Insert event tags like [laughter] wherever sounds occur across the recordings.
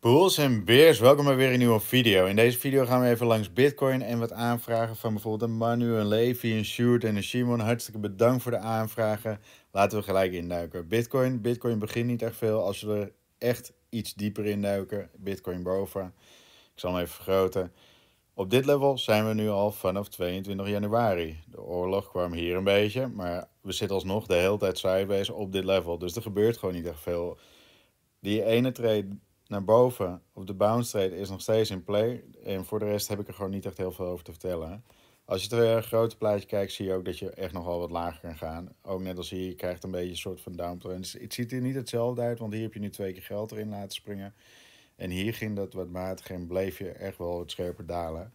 Boels en Beers, welkom bij weer een nieuwe video. In deze video gaan we even langs Bitcoin en wat aanvragen van bijvoorbeeld een Manu, een Levi, een Sjoerd en een Shimon. Hartstikke bedankt voor de aanvragen. Laten we gelijk induiken. Bitcoin, Bitcoin begint niet echt veel. Als we er echt iets dieper induiken, Bitcoin boven. Ik zal hem even vergroten. Op dit level zijn we nu al vanaf 22 januari. De oorlog kwam hier een beetje, maar we zitten alsnog de hele tijd sideways op dit level. Dus er gebeurt gewoon niet echt veel. Die ene trade naar boven op de bounce trade is nog steeds in play. En voor de rest heb ik er gewoon niet echt heel veel over te vertellen. Als je het grote plaatje kijkt, zie je ook dat je echt nogal wat lager kan gaan. Ook net als hier, je krijgt een beetje een soort van downtrend. Het ziet er niet hetzelfde uit, want hier heb je nu twee keer geld erin laten springen. En hier ging dat wat matig en bleef je echt wel wat scherper dalen.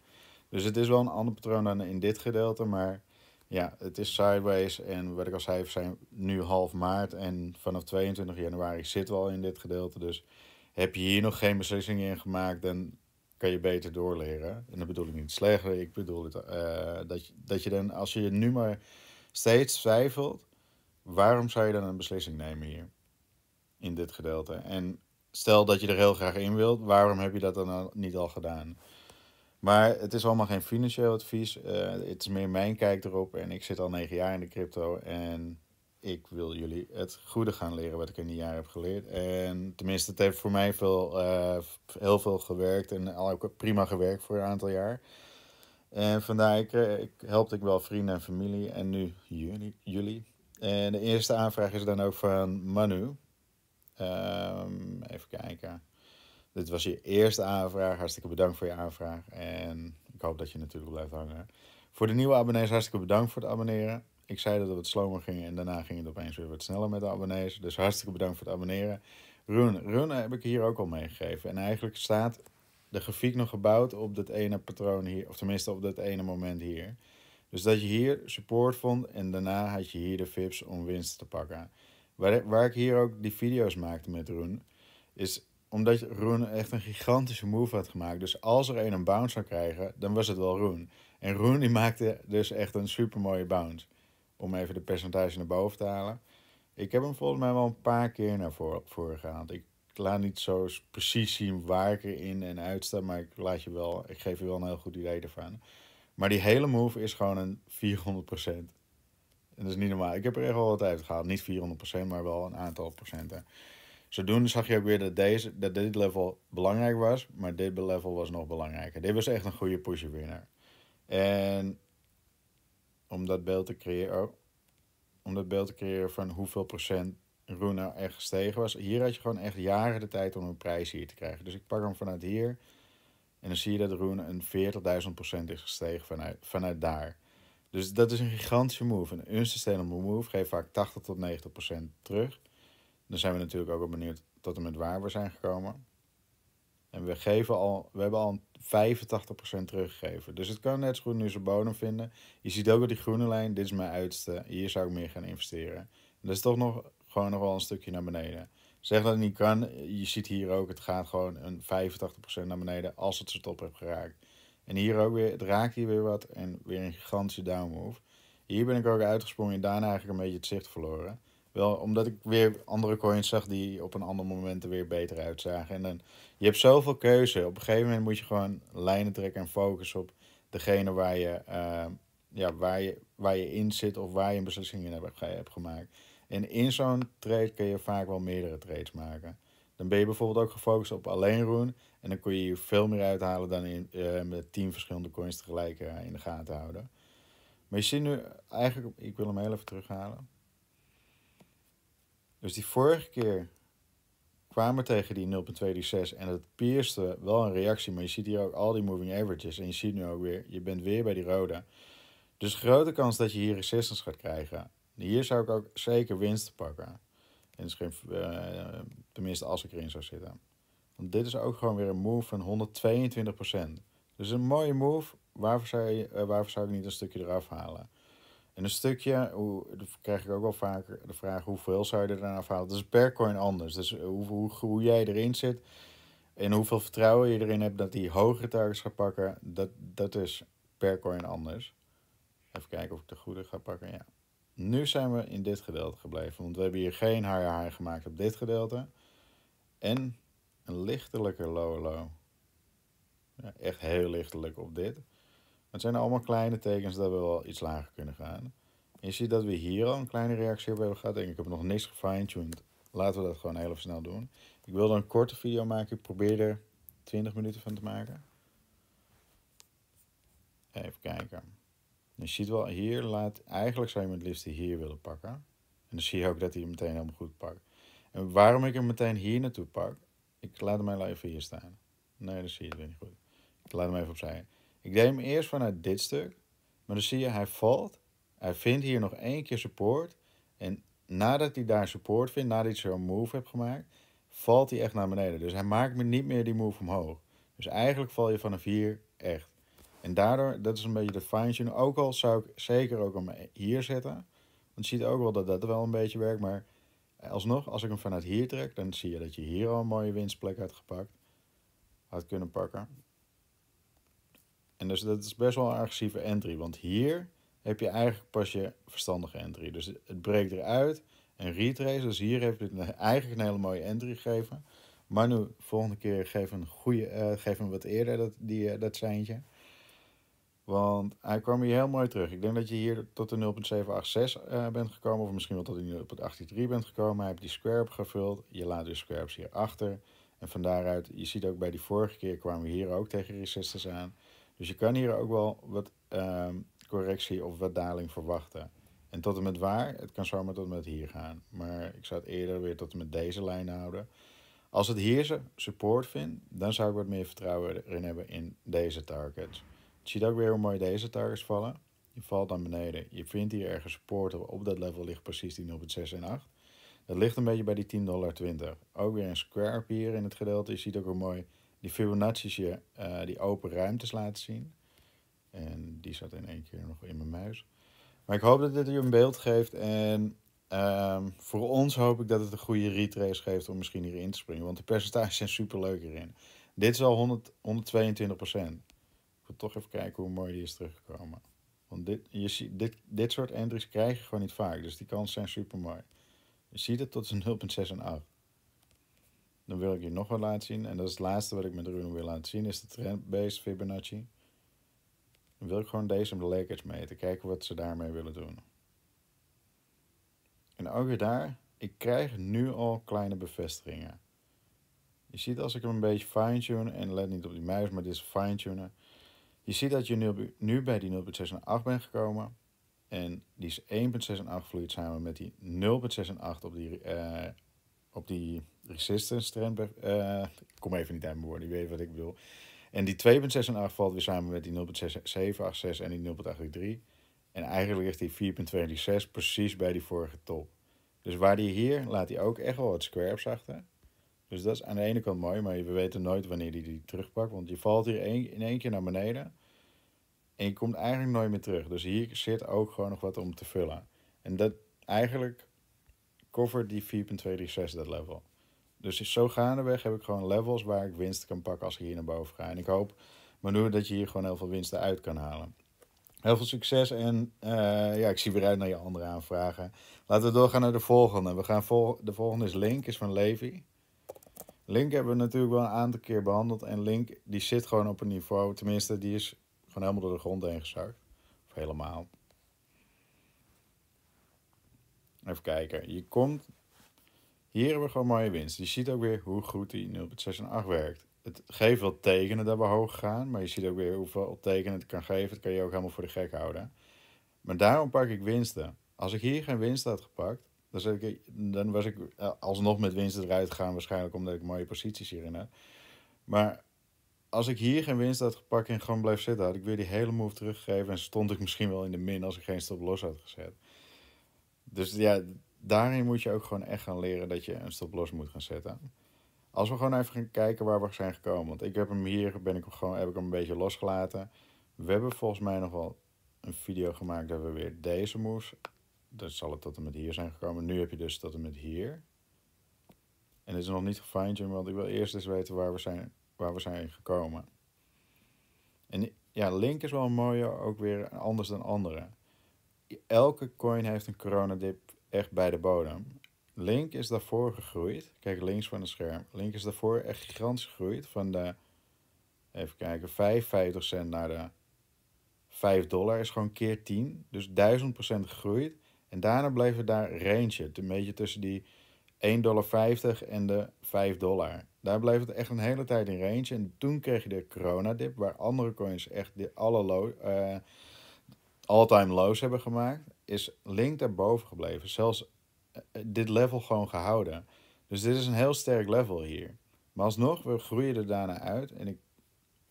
Dus het is wel een ander patroon dan in dit gedeelte, maar ja, het is sideways. En wat ik al zei, we zijn nu half maart en vanaf 22 januari zitten we al in dit gedeelte. Dus heb je hier nog geen beslissing in gemaakt, dan kan je beter doorleren. En dat bedoel ik niet slecht, ik bedoel het, eh, dat, je, dat je dan, als je nu maar steeds twijfelt, waarom zou je dan een beslissing nemen hier? In dit gedeelte. En stel dat je er heel graag in wilt, waarom heb je dat dan niet al gedaan? Maar het is allemaal geen financieel advies. Eh, het is meer mijn kijk erop. En ik zit al negen jaar in de crypto. En ik wil jullie het goede gaan leren wat ik in die jaren heb geleerd. En tenminste, het heeft voor mij veel, eh, heel veel gewerkt en ook prima gewerkt voor een aantal jaar. En vandaar ik, eh, ik wel vrienden en familie en nu jullie. jullie. En de eerste aanvraag is dan ook van Manu. Ehm, even kijken. Dit was je eerste aanvraag. Hartstikke bedankt voor je aanvraag. En ik hoop dat je natuurlijk blijft hangen. Voor de nieuwe abonnees, hartstikke bedankt voor het abonneren. Ik zei dat het wat slomer ging en daarna ging het opeens weer wat sneller met de abonnees. Dus hartstikke bedankt voor het abonneren. Run, run heb ik hier ook al meegegeven. En eigenlijk staat de grafiek nog gebouwd op dat ene patroon hier, of tenminste op dat ene moment hier. Dus dat je hier support vond en daarna had je hier de vips om winst te pakken. Waar, waar ik hier ook die video's maakte met Roen, is omdat Roen echt een gigantische move had gemaakt. Dus als er een een bounce zou krijgen, dan was het wel Roen. En Roen die maakte dus echt een super mooie bounce. Om even de percentage naar boven te halen. Ik heb hem volgens mij wel een paar keer naar voren, voor gehaald. Ik laat niet zo precies zien waar ik erin en uit sta, maar ik, laat je wel, ik geef je wel een heel goed idee ervan. Maar die hele move is gewoon een 400%. En dat is niet normaal. Ik heb er echt wel wat uit gehaald. Niet 400%, maar wel een aantal procenten. Zodoende zag je ook weer dat, deze, dat dit level belangrijk was, maar dit level was nog belangrijker. Dit was echt een goede push winner En om dat beeld te creëren, oh, om dat beeld te creëren van hoeveel procent Roen nou echt gestegen was. Hier had je gewoon echt jaren de tijd om een prijs hier te krijgen. Dus ik pak hem vanuit hier en dan zie je dat Roen een 40.000 procent is gestegen vanuit, vanuit daar. Dus dat is een gigantische move. Een unsustainable move geeft vaak 80 tot 90 procent terug. Dan zijn we natuurlijk ook al benieuwd tot en met waar we zijn gekomen. En we, geven al, we hebben al 85% teruggegeven. Dus het kan net zo goed nu zijn bodem vinden. Je ziet ook dat die groene lijn, dit is mijn uitste. Hier zou ik meer gaan investeren. En dat is toch nog gewoon nog wel een stukje naar beneden. Zeg dat het niet kan, je ziet hier ook, het gaat gewoon een 85% naar beneden als het zijn top heeft geraakt. En hier ook weer, het raakt hier weer wat en weer een gigantische downmove. Hier ben ik ook uitgesprongen en daarna eigenlijk een beetje het zicht verloren. Wel, omdat ik weer andere coins zag die op een ander moment er weer beter uitzagen. En dan, je hebt zoveel keuze. Op een gegeven moment moet je gewoon lijnen trekken en focussen op degene waar je, eh, ja, waar je, waar je in zit of waar je een beslissing in hebt, gemaakt. En in zo'n trade kun je vaak wel meerdere trades maken. Dan ben je bijvoorbeeld ook gefocust op alleen Roen. En dan kun je hier veel meer uithalen dan in, eh, met tien verschillende coins tegelijk eh, in de gaten houden. Maar je ziet nu eigenlijk, ik wil hem heel even terughalen. Dus die vorige keer kwamen tegen die 0.236 en het pierste wel een reactie. Maar je ziet hier ook al die moving averages. En je ziet nu ook weer, je bent weer bij die rode. Dus grote kans dat je hier resistance gaat krijgen. Hier zou ik ook zeker winst pakken. En eh, tenminste als ik erin zou zitten. Want dit is ook gewoon weer een move van 122%. Dus een mooie move. Waarvoor zou, je, eh, waarvoor zou ik niet een stukje eraf halen? En een stukje, hoe, krijg ik ook wel vaker de vraag, hoeveel zou je er dan afhalen? Dat is per coin anders. Dus eh, hoe, hoe, hoe jij erin zit en hoeveel vertrouwen je erin hebt dat die hogere targets gaat pakken, dat, dat is per coin anders. Even kijken of ik de goede ga pakken, ja. Nu zijn we in dit gedeelte gebleven, want we hebben hier geen high high gemaakt op dit gedeelte. En een lichtelijke low low. Ja, echt heel lichtelijk op dit. Het zijn allemaal kleine tekens dat we wel iets lager kunnen gaan. En je ziet dat we hier al een kleine reactie op hebben gehad. Ik heb nog niks gefine-tuned. Laten we dat gewoon heel even snel doen. Ik wilde een korte video maken. Ik probeer er 20 minuten van te maken. Even kijken. Je ziet wel, hier laat... Eigenlijk zou je hem het liefst hier willen pakken. En dan zie je ook dat hij hem meteen helemaal goed pakt. En waarom ik hem meteen hier naartoe pak... Ik laat hem even hier staan. Nee, dat zie je het weer niet goed. Ik laat hem even opzij. Ik deed hem eerst vanuit dit stuk, maar dan zie je hij valt. Hij vindt hier nog één keer support. En nadat hij daar support vindt, nadat hij zo'n move hebt gemaakt, valt hij echt naar beneden. Dus hij maakt me niet meer die move omhoog. Dus eigenlijk val je van een 4 echt. En daardoor, dat is een beetje de fine-tune. Ook al zou ik zeker ook hem hier zetten. Want je ziet ook wel dat dat wel een beetje werkt. Maar alsnog, als ik hem vanuit hier trek, dan zie je dat je hier al een mooie winstplek had gepakt. Had kunnen pakken. En dus dat is best wel een agressieve entry, want hier heb je eigenlijk pas je verstandige entry. Dus het breekt eruit, een retrace, dus hier heeft het eigenlijk een hele mooie entry gegeven. Maar nu, volgende keer geef een, goede, eh, geef hem wat eerder dat, die, eh, dat seintje. Want hij kwam hier heel mooi terug. Ik denk dat je hier tot de 0.786 uh, eh, bent gekomen. Of misschien wel tot de 0.83 bent gekomen. Hij hebt die square opgevuld. Je laat dus squares hier achter. En van daaruit, je ziet ook bij die vorige keer kwamen we hier ook tegen resistors aan. Dus je kan hier ook wel wat ehm, correctie of wat daling verwachten. En tot en met waar, het kan zomaar tot en met hier gaan. Maar ik zou het eerder weer tot en met deze lijn houden. Als het hier support vindt, dan zou ik wat meer vertrouwen erin hebben in deze targets. Je ziet ook weer hoe mooi deze targets vallen. Je valt naar beneden. Je vindt hier ergens support op. dat level ligt precies die 0.6 en 8. Dat ligt een beetje bij die 10,20 Ook weer een square up hier in het gedeelte. Je ziet ook hoe mooi die Fibonacci's hier, eh, die open ruimtes laten zien. En die zat in één keer nog in mijn muis. Maar ik hoop dat dit je een beeld geeft. En ehm, voor ons hoop ik dat het een goede retrace geeft om misschien hierin te springen. Want de percentages zijn super leuk hierin. Dit is al 100, 122 Ik wil toch even kijken hoe mooi die is teruggekomen. Want dit, je ziet, dit, dit soort entries krijg je gewoon niet vaak. Dus die kansen zijn super mooi. Je ziet het tot zijn 0,6 en 8. Dan wil ik je nog wat laten zien. En dat is het laatste wat ik met Runo wil laten zien. Is de trendbase Fibonacci. Dan wil ik gewoon deze om de Lakers meten. Kijken wat ze daarmee willen doen. En ook weer daar. Ik krijg nu al kleine bevestigingen. Je ziet als ik hem een beetje fine-tune. En let niet op die muis. Maar dit is fine-tunen. Je ziet dat je nu bij die 0.68 bent gekomen. En die is 1.68 en vloeit samen met die 0.68 en op die, uh, op die resistance trend. Eh, ik kom even niet uit mijn woorden, je weet wat ik bedoel. En die 2.6 en 8 valt weer samen met die 0.786 en die 0.83. En eigenlijk ligt die 4.26 precies bij die vorige top. Dus waar die hier, laat hij ook echt wel wat squares achter. Dus dat is aan de ene kant mooi, maar we weten nooit wanneer die, die terugpakt. Want je valt hier in één keer naar beneden. En je komt eigenlijk nooit meer terug. Dus hier zit ook gewoon nog wat om te vullen. En dat eigenlijk cover die 4.236 dat level. Dus zo gaandeweg heb ik gewoon levels waar ik winst kan pakken als ik hier naar boven ga. En ik hoop maar nu dat je hier gewoon heel veel winsten uit kan halen. Heel veel succes en eh, ja, ik zie weer uit naar je andere aanvragen. Laten we doorgaan naar de volgende. We gaan vol de volgende is Link, is van Levi. Link hebben we natuurlijk wel een aantal keer behandeld. En Link die zit gewoon op een niveau, tenminste die is gewoon helemaal door de grond heen gezakt. Of helemaal. Even kijken. Je komt hier hebben we gewoon mooie winst. Je ziet ook weer hoe goed die 0.6 en 8 werkt. Het geeft wel tekenen dat we hoog gaan, maar je ziet ook weer hoeveel tekenen het kan geven. Dat kan je ook helemaal voor de gek houden. Maar daarom pak ik winsten. Als ik hier geen winst had gepakt, dan, ik, dan was ik alsnog met winsten eruit gegaan. Waarschijnlijk omdat ik mooie posities hierin heb. Maar als ik hier geen winst had gepakt en gewoon bleef zitten, had ik weer die hele move teruggegeven. En stond ik misschien wel in de min als ik geen stop los had gezet. Dus ja, daarin moet je ook gewoon echt gaan leren dat je een stop los moet gaan zetten. Als we gewoon even gaan kijken waar we zijn gekomen. Want ik heb hem hier, ben ik gewoon, heb ik hem een beetje losgelaten. We hebben volgens mij nog wel een video gemaakt dat we weer deze moes. Dat zal het tot en met hier zijn gekomen. Nu heb je dus tot en met hier. En dit is nog niet gefine want ik wil eerst eens weten waar we zijn, waar we zijn gekomen. En ja, link is wel een mooie, ook weer anders dan andere. Elke coin heeft een coronadip echt bij de bodem. Link is daarvoor gegroeid. Kijk links van het scherm. Link is daarvoor echt gigantisch gegroeid. Van de, even kijken, 55 cent naar de 5 dollar is gewoon keer 10. Dus 1000% gegroeid. En daarna bleef het daar range. Een beetje tussen die 1,50 dollar en de 5 dollar. Daar bleef het echt een hele tijd in range. En toen kreeg je de coronadip, waar andere coins echt de alle low, eh, all-time lows hebben gemaakt is Link daarboven gebleven. Zelfs eh, eh, dit level gewoon gehouden. Dus dit is een heel sterk level hier. Maar alsnog, we groeien er daarna uit. En ik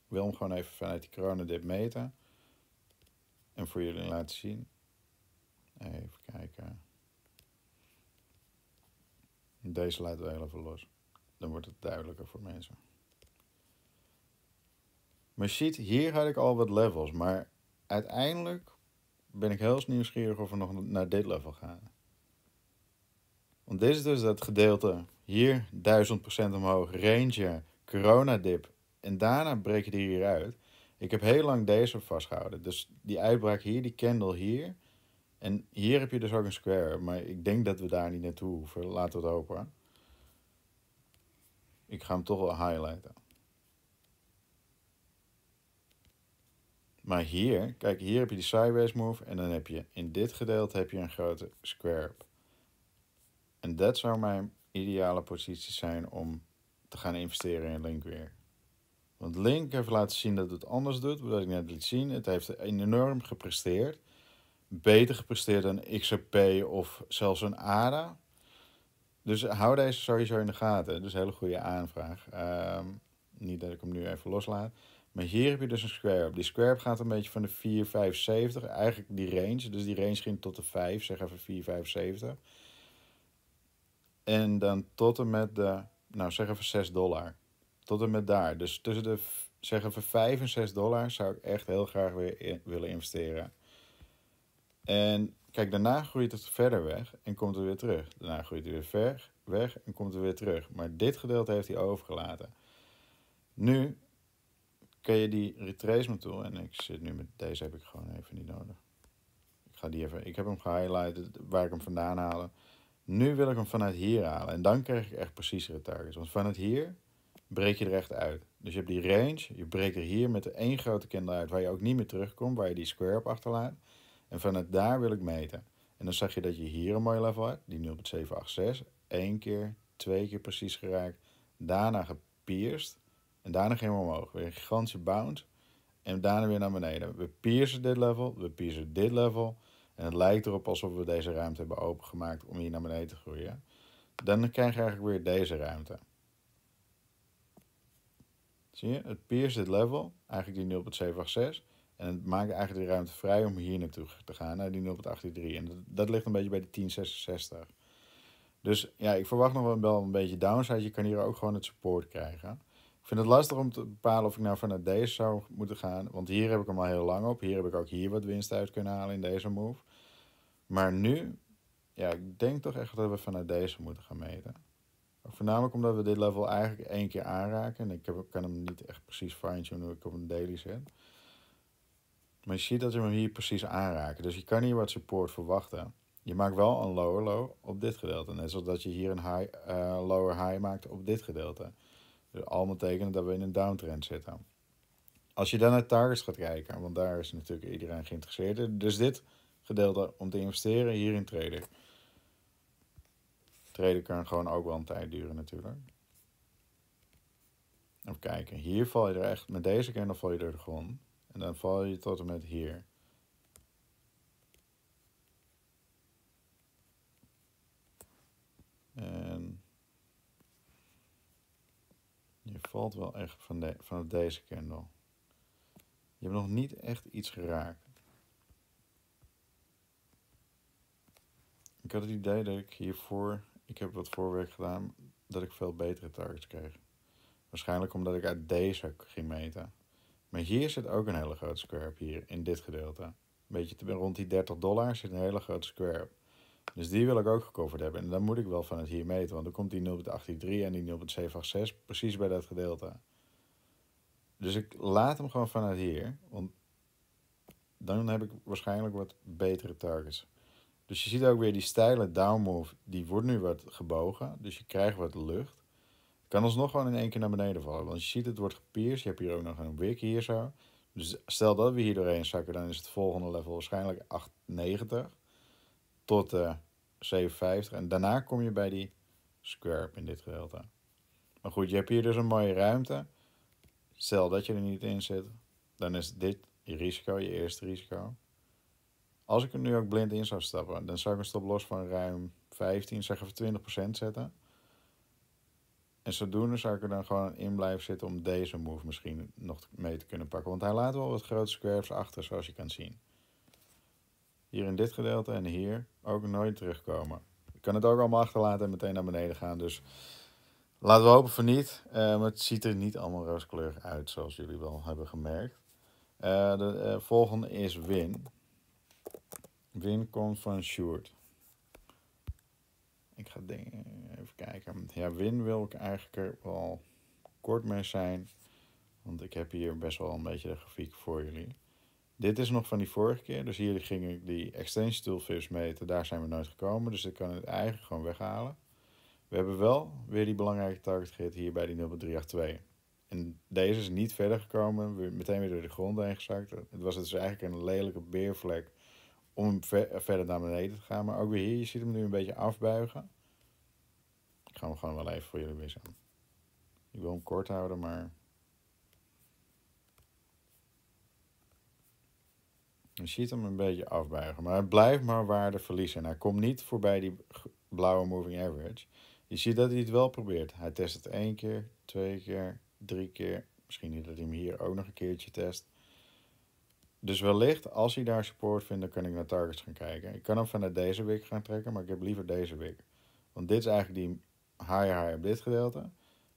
wil hem gewoon even vanuit die coronadip meten. En voor jullie laten zien. Even kijken. Deze laten we heel even los. Dan wordt het duidelijker voor mensen. Maar ziet, hier had ik al wat levels. Maar uiteindelijk ben ik heel nieuwsgierig of we nog naar dit level gaan. Want dit is dus dat gedeelte. Hier 1000% omhoog, corona coronadip. En daarna breek je die hier uit. Ik heb heel lang deze vastgehouden. Dus die uitbraak hier, die candle hier. En hier heb je dus ook een square. Maar ik denk dat we daar niet naartoe hoeven. Laten we het hopen. Ik ga hem toch wel highlighten. Maar hier, kijk, hier heb je die sideways move en dan heb je in dit gedeelte heb je een grote square En dat zou mijn ideale positie zijn om te gaan investeren in Link weer. Want Link heeft laten zien dat het anders doet, wat ik net liet zien. Het heeft enorm gepresteerd. Beter gepresteerd dan XRP of zelfs een ADA. Dus hou deze sowieso in de gaten. Dus een hele goede aanvraag. Ehm, niet dat ik hem nu even loslaat. Maar hier heb je dus een square. Die square gaat een beetje van de 4,75. Eigenlijk die range. Dus die range ging tot de 5. Zeg even 4,75. En dan tot en met de... Nou, zeg even 6 dollar. Tot en met daar. Dus tussen de... Zeg even 5 en 6 dollar zou ik echt heel graag weer in, willen investeren. En kijk, daarna groeit het verder weg en komt er weer terug. Daarna groeit het weer ver weg en komt er weer terug. Maar dit gedeelte heeft hij overgelaten. Nu kun je die retracement tool, en ik zit nu met deze heb ik gewoon even niet nodig. Ik ga die even, ik heb hem gehighlighted waar ik hem vandaan haal. Nu wil ik hem vanuit hier halen en dan krijg ik echt preciezere targets. Want vanuit hier breek je er echt uit. Dus je hebt die range, je breekt er hier met de één grote kinder uit waar je ook niet meer terugkomt, waar je die square op achterlaat. En vanuit daar wil ik meten. En dan zag je dat je hier een mooie level hebt, die 0.786, één keer, twee keer precies geraakt, daarna gepierst en daarna gingen we omhoog. Weer een gigantische bound En daarna weer naar beneden. We piercen dit level, we piercen dit level. En het lijkt erop alsof we deze ruimte hebben opengemaakt om hier naar beneden te groeien. Dan krijg je eigenlijk weer deze ruimte. Zie je, het pierce dit level, eigenlijk die 0.786. En het maakt eigenlijk de ruimte vrij om hier naartoe te gaan, naar die 0.83. En dat, dat, ligt een beetje bij de 1066. Dus ja, ik verwacht nog wel een beetje downside. Je kan hier ook gewoon het support krijgen. Ik vind het lastig om te bepalen of ik nou vanuit deze zou moeten gaan. Want hier heb ik hem al heel lang op. Hier heb ik ook hier wat winst uit kunnen halen in deze move. Maar nu, ja, ik denk toch echt dat we vanuit deze moeten gaan meten. Voornamelijk omdat we dit level eigenlijk één keer aanraken. En ik heb, kan hem niet echt precies fine-tunen hoe ik op een daily zit. Maar je ziet dat we hem hier precies aanraken. Dus je kan hier wat support verwachten. Je maakt wel een lower low op dit gedeelte. Net zoals dat je hier een high, eh, lower high maakt op dit gedeelte. Dus eh, allemaal tekenen dat we in een downtrend zitten. Als je dan naar targets gaat kijken, want daar is natuurlijk iedereen geïnteresseerd Dus dit gedeelte om te investeren hier in traden. Traden kan gewoon ook wel een tijd duren natuurlijk. Even kijken, hier val je er echt, met deze nog val je door de grond. En dan val je tot en met hier. En eh, Je valt wel echt van de, vanuit deze candle. Je hebt nog niet echt iets geraakt. Ik had het idee dat ik hiervoor, ik heb wat voorwerk gedaan, dat ik veel betere targets kreeg. Waarschijnlijk omdat ik uit deze ging meten. Maar hier zit ook een hele grote square hier, in dit gedeelte. Een beetje rond die 30 dollar zit een hele grote square dus die wil ik ook gecoverd hebben. En dan moet ik wel van het hier meten, want dan komt die 0.83 en die 0.786 precies bij dat gedeelte. Dus ik laat hem gewoon vanuit hier, want dan heb ik waarschijnlijk wat betere targets. Dus je ziet ook weer die steile downmove, die wordt nu wat gebogen, dus je krijgt wat lucht. kan kan nog gewoon in één keer naar beneden vallen, want je ziet het wordt gepierst. Je hebt hier ook nog een wik hier zo. Dus stel dat we hier doorheen zakken, dan is het volgende level waarschijnlijk 890 tot de eh, 750. En daarna kom je bij die square in dit gedeelte. Maar goed, je hebt hier dus een mooie ruimte. Stel dat je er niet in zit, dan is dit je risico, je eerste risico. Als ik er nu ook blind in zou stappen, dan zou ik een stop los van ruim 15, zeg even 20% zetten. En zodoende zou ik er dan gewoon in blijven zitten om deze move misschien nog mee te kunnen pakken. Want hij laat wel wat grote squares achter, zoals je kan zien hier in dit gedeelte en hier, ook nooit terugkomen. Ik kan het ook allemaal achterlaten en meteen naar beneden gaan. Dus laten we hopen voor niet. Eh, het ziet er niet allemaal rooskleurig uit, zoals jullie wel hebben gemerkt. Eh, de eh, volgende is Win. Win komt van Short. Ik ga even kijken. Ja, Win wil ik eigenlijk wel kort mee zijn. Want ik heb hier best wel een beetje de grafiek voor jullie. Dit is nog van die vorige keer. Dus hier ging ik die extension meten. Daar zijn we nooit gekomen. Dus ik kan het eigenlijk gewoon weghalen. We hebben wel weer die belangrijke target gehad hier bij die 0.382. En deze is niet verder gekomen. We meteen weer door de grond heen gezakt. Het was dus eigenlijk een lelijke beervlek om verder naar beneden te gaan. Maar ook weer hier, je ziet hem nu een beetje afbuigen. Ik ga hem gewoon wel even voor jullie weer aan. Ik wil hem kort houden, maar Je ziet hem een beetje afbuigen. Maar hij blijft maar waarde verliezen. En hij komt niet voorbij die blauwe moving average. Je ziet dat hij het wel probeert. Hij test het één keer, twee keer, drie keer. Misschien dat hij hem hier ook nog een keertje test. Dus wellicht, als hij daar support vindt, dan kan ik naar targets gaan kijken. Ik kan hem vanuit deze week gaan trekken, maar ik heb liever deze week. Want dit is eigenlijk die higher high op dit gedeelte.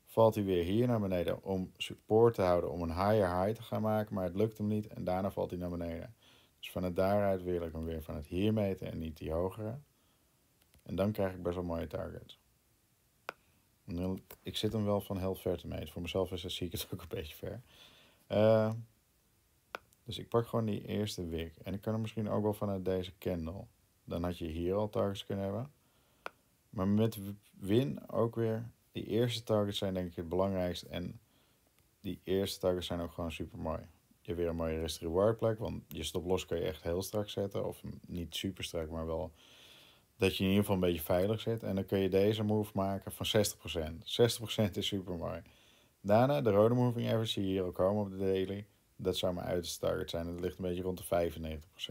Valt hij weer hier naar beneden om support te houden, om een higher high te gaan maken, maar het lukt hem niet. En daarna valt hij naar beneden. Dus vanuit daaruit wil ik hem weer vanuit hier meten en niet die hogere. En dan krijg ik best wel mooie targets. Ik zit hem wel van heel ver te meten. Voor mezelf is dat zie ik het [laughs] ook een beetje ver. Eh, dus ik pak gewoon die eerste wick. En ik kan hem misschien ook wel vanuit deze candle. Dan had je hier al targets kunnen hebben. Maar met win ook weer. Die eerste targets zijn denk ik het belangrijkste. En die eerste targets zijn ook gewoon super mooi je weer een mooie rest reward plek. Want je los kan je echt heel strak zetten. Of niet super strak, maar wel dat je in ieder geval een beetje veilig zit. En dan kun je deze move maken van 60%. 60% is super mooi. Daarna de rode moving average je hier al komen op de daily. Dat zou mijn uiterste zijn. Dat ligt een beetje rond de 95%.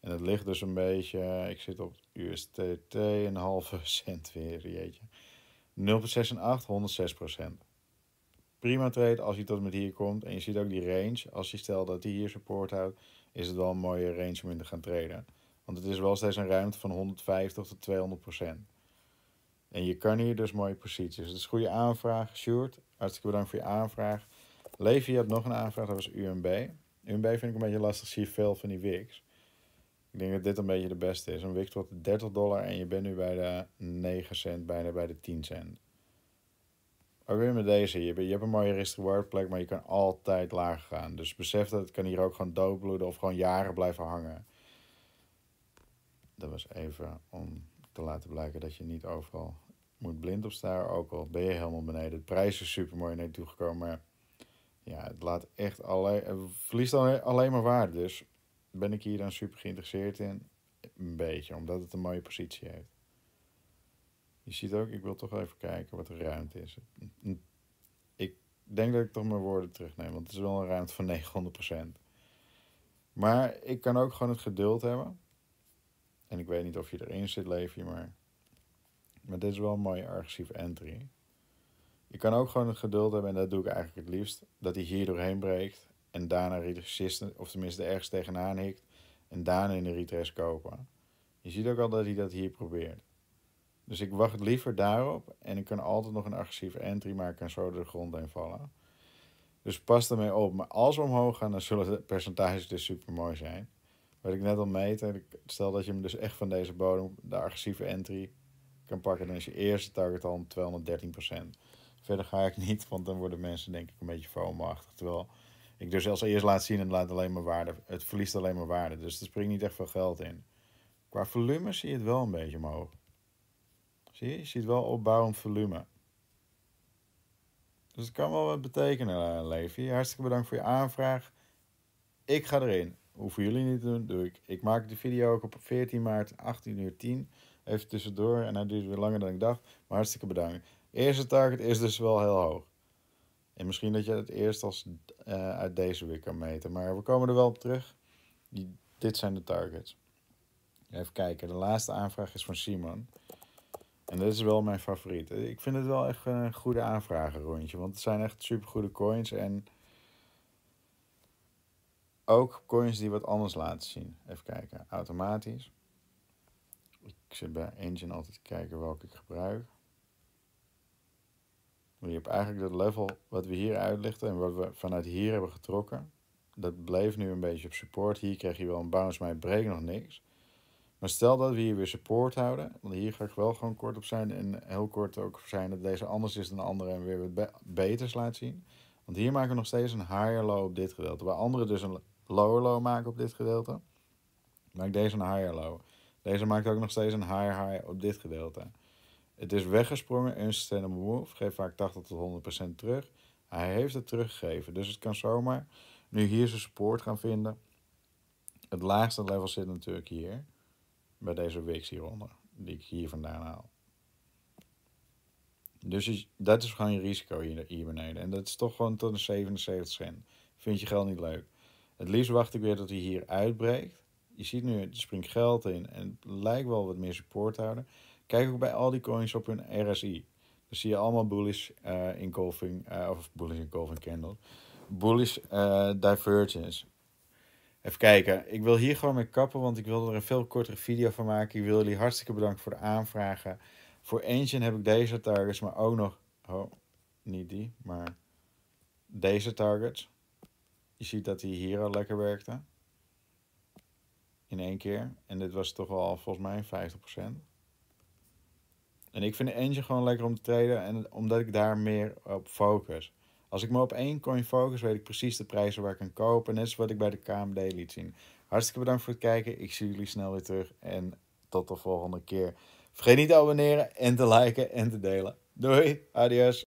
En het ligt dus een beetje, ik zit op USTT, een halve [laughs] cent weer, jeetje. 0,6 en 106% prima trade als hij tot met hier komt. En je ziet ook die range. Als je stelt dat hij hier support houdt, is het wel een mooie range om in te gaan traden. Want het is wel steeds een ruimte van 150 tot 200 procent. En je kan hier dus mooie posities. Dus goede aanvraag, Sjoerd. Hartstikke bedankt voor je aanvraag. Levi had nog een aanvraag, dat was UMB. UMB vind ik een beetje lastig, zie je veel van die Wix. Ik denk dat dit een beetje de beste is. Een Wix tot 30 dollar en je bent nu bij de 9 cent, bijna bij de 10 cent. Ook weer met deze. Je hebt, je hebt een mooie risk reward plek, maar je kan altijd laag gaan. Dus besef dat het kan hier ook gewoon doodbloeden of gewoon jaren blijven hangen. Dat was even om te laten blijken dat je niet overal moet blind opstaan. Ook al ben je helemaal beneden. De prijs is super mooi naartoe gekomen. Maar ja, het laat echt alleen. verliest alleen maar waarde. Dus ben ik hier dan super geïnteresseerd in? Een beetje, omdat het een mooie positie heeft. Je ziet ook, ik wil toch even kijken wat de ruimte is. Ik denk dat ik toch mijn woorden terugneem, want het is wel een ruimte van 900%. Maar ik kan ook gewoon het geduld hebben. En ik weet niet of je erin zit, Leefje, maar... Maar dit is wel een mooie agressieve entry. Je kan ook gewoon het geduld hebben, en dat doe ik eigenlijk het liefst, dat hij hier doorheen breekt en daarna resisten, of tenminste ergens tegenaan hikt en daarna in de retrace kopen. Je ziet ook al dat hij dat hier probeert. Dus ik wacht liever daarop. En ik kan altijd nog een agressieve entry maken en zo de grond heen vallen. Dus pas daarmee op. Maar als we omhoog gaan, dan zullen de percentages dus super mooi zijn. Wat ik net al meet, stel dat je hem dus echt van deze bodem, de agressieve entry, kan pakken. Dan is je eerste target al 213%. Verder ga ik niet, want dan worden mensen denk ik een beetje fomo Terwijl ik dus als eerst laat zien, en laat alleen maar waarde, het verliest alleen maar waarde. Dus er springt niet echt veel geld in. Qua volume zie je het wel een beetje omhoog. Zie je, ziet wel opbouwend volume. Dus het kan wel wat betekenen, eh, Levi. Hartstikke bedankt voor je aanvraag. Ik ga erin. Hoeven jullie niet te doen, doe ik. Ik maak de video ook op 14 maart, 18 uur 10. Even tussendoor en hij duurt weer langer dan ik dacht. Maar hartstikke bedankt. Eerste target is dus wel heel hoog. En misschien dat je het eerst als eh, uit deze weer kan meten. Maar we komen er wel op terug. Die, dit zijn de targets. Even kijken. De laatste aanvraag is van Simon. En dat is wel mijn favoriet. Ik vind het wel echt een goede aanvragenrondje. Want het zijn echt super goede coins. En ook coins die wat anders laten zien. Even kijken. Automatisch. Ik zit bij Engine altijd te kijken welke ik gebruik. Maar je hebt eigenlijk dat level wat we hier uitlichten en wat we vanuit hier hebben getrokken. Dat bleef nu een beetje op support. Hier kreeg je wel een bounce, maar het breekt nog niks. Maar stel dat we hier weer support houden, want hier ga ik wel gewoon kort op zijn en heel kort ook zijn dat deze anders is dan de andere en weer wat beters laat zien. Want hier maken we nog steeds een higher low op dit gedeelte. Waar anderen dus een lower low maken op dit gedeelte, maakt deze een higher low. Deze maakt ook nog steeds een higher high op dit gedeelte. Het is weggesprongen, een sustainable move, geeft vaak 80 tot 100% terug. Hij heeft het teruggegeven, dus het kan zomaar nu hier zijn support gaan vinden. Het laagste level zit natuurlijk hier bij deze Wix hieronder, die ik hier vandaan haal. Dus dat is gewoon je risico hier, hier beneden. En dat is toch gewoon tot een 77 cent. Vind je geld niet leuk. Het liefst wacht ik weer tot hij hier uitbreekt. Je ziet nu, er springt geld in en het lijkt wel wat meer support houden. Kijk ook bij al die coins op hun RSI. Dan zie je allemaal bullish uh, eh, inkolving, eh, of bullish inkolving candle. Bullish uh, divergence. Even kijken. Ik wil hier gewoon mee kappen, want ik wil er een veel kortere video van maken. Ik wil jullie hartstikke bedanken voor de aanvragen. Voor Engine heb ik deze targets, maar ook nog... Oh, niet die, maar deze targets. Je ziet dat die hier al lekker werkte. In één keer. En dit was toch wel volgens mij 50%. En ik vind engine gewoon lekker om te treden. En omdat ik daar meer op focus. Als ik me op één coin focus, weet ik precies de prijzen waar ik kan kopen. Net zoals wat ik bij de KMD liet zien. Hartstikke bedankt voor het kijken. Ik zie jullie snel weer terug. En tot de volgende keer. Vergeet niet te abonneren en te liken en te delen. Doei, adios.